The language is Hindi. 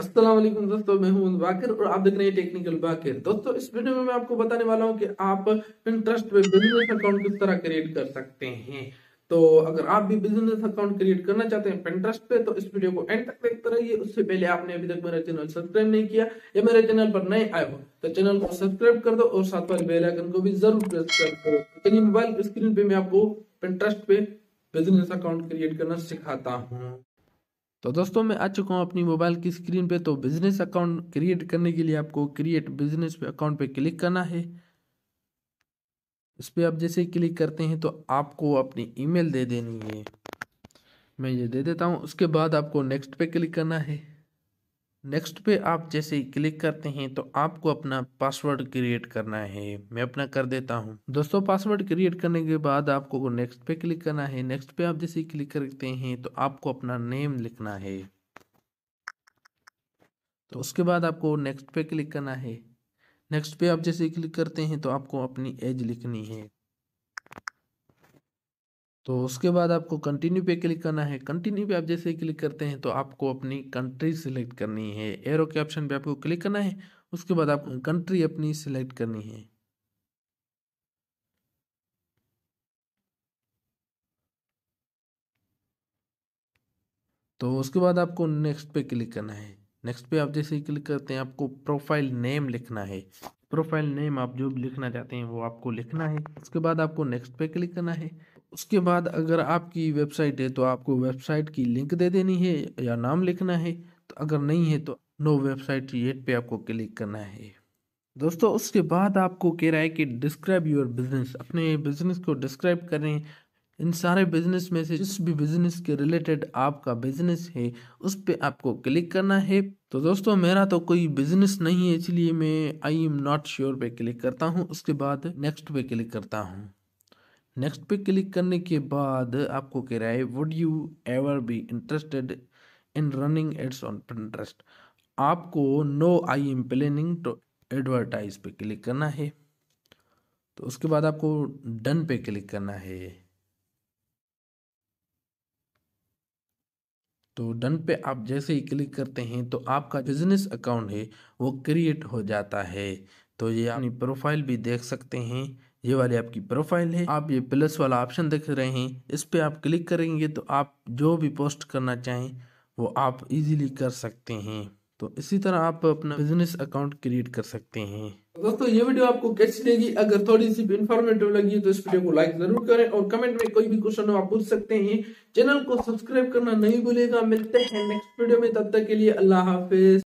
असलम दोस्तों मैं हूं बाकिर और आप देख रहे हैं टेक्निकल बाकिर दोस्तों इस वीडियो में मैं आपको बताने वाला हूं कि आप इंटरेस्ट पे बिजनेस अकाउंट किस तरह क्रिएट कर सकते हैं तो अगर आप भी बिजनेस अकाउंट क्रिएट करना चाहते हैं पेंट्रस्ट पे तो इस वीडियो को एंड तक देखते रहिए उससे पहले आपने अभी तक मेरा चैनल सब्सक्राइब नहीं किया या मेरे चैनल पर नए आए हो तो चैनल को सब्सक्राइब कर दो और साथ वाले बेल आइकन को भी जरूर प्रेस कर दो चलिए मोबाइल स्क्रीन पे मैं आपको पेंट्रस्ट पे बिजनेस अकाउंट क्रिएट करना सिखाता हूँ तो दोस्तों मैं आ चुका हूँ अपनी मोबाइल की स्क्रीन पे तो बिज़नेस अकाउंट क्रिएट करने के लिए आपको क्रिएट बिजनेस पे अकाउंट पे क्लिक करना है इस पर आप जैसे क्लिक करते हैं तो आपको अपनी ईमेल दे देनी है मैं ये दे देता हूँ उसके बाद आपको नेक्स्ट पे क्लिक करना है नेक्स्ट पे आप जैसे ही क्लिक करते हैं तो आपको अपना पासवर्ड क्रिएट करना है मैं अपना कर देता हूं दोस्तों पासवर्ड क्रिएट करने के बाद आपको नेक्स्ट पे क्लिक करना है नेक्स्ट पे आप जैसे ही क्लिक करते हैं तो आपको अपना नेम लिखना है तो उसके बाद आपको नेक्स्ट पे क्लिक करना है नेक्स्ट पे आप जैसे क्लिक करते हैं तो आपको अपनी एज लिखनी है तो उसके बाद आपको कंटिन्यू पे क्लिक करना है कंटिन्यू पे आप जैसे ही क्लिक करते हैं तो आपको अपनी कंट्री सिलेक्ट करनी है एरो के ऑप्शन पे आपको क्लिक करना है उसके बाद आपको कंट्री अपनी सिलेक्ट करनी है तो उसके बाद आपको नेक्स्ट पे क्लिक करना है नेक्स्ट पे आप जैसे ही क्लिक करते हैं आपको प्रोफाइल नेम लिखना है प्रोफाइल नेम आप जो भी लिखना चाहते हैं वो आपको लिखना है उसके बाद आपको नेक्स्ट पे क्लिक करना है उसके बाद अगर आपकी वेबसाइट है तो आपको वेबसाइट की लिंक दे देनी है या नाम लिखना है तो अगर नहीं है तो नो वेबसाइट येट पे आपको क्लिक करना है दोस्तों उसके बाद आपको कह रहा है कि डिस्क्राइब योर बिजनेस अपने बिजनेस को डिस्क्राइब करें इन सारे बिजनेस में से जिस भी बिजनेस के रिलेटेड आपका बिजनेस है उस पर आपको क्लिक करना है तो दोस्तों मेरा तो कोई बिजनेस नहीं है इसलिए मैं आई एम नॉट श्योर पे क्लिक करता हूँ उसके बाद नेक्स्ट पे क्लिक करता हूँ नेक्स्ट पे क्लिक करने के बाद आपको कह रहा है would you ever be interested in running ads on Pinterest आपको know I am planning to advertise पे क्लिक करना है तो उसके बाद आपको डन पे क्लिक करना है तो डन पे आप जैसे ही क्लिक करते हैं तो आपका बिजनेस अकाउंट है वो क्रिएट हो जाता है तो ये अपनी प्रोफाइल भी देख सकते हैं ये वाली आपकी प्रोफाइल है आप ये प्लस वाला ऑप्शन देख रहे हैं इस पर आप क्लिक करेंगे तो आप जो भी पोस्ट करना चाहें वो आप इजीली कर सकते हैं तो इसी तरह आप अपना बिजनेस अकाउंट क्रिएट कर सकते हैं दोस्तों ये वीडियो आपको कैसी लगी अगर थोड़ी सी इन्फॉर्मेटिव लगी तो इस वीडियो को लाइक जरूर करें और कमेंट में कोई भी क्वेश्चन हो आप पूछ सकते हैं चैनल को सब्सक्राइब करना नहीं भूलेगा मिलते हैं नेक्स्ट वीडियो में तब तक के लिए अल्लाह हाफिज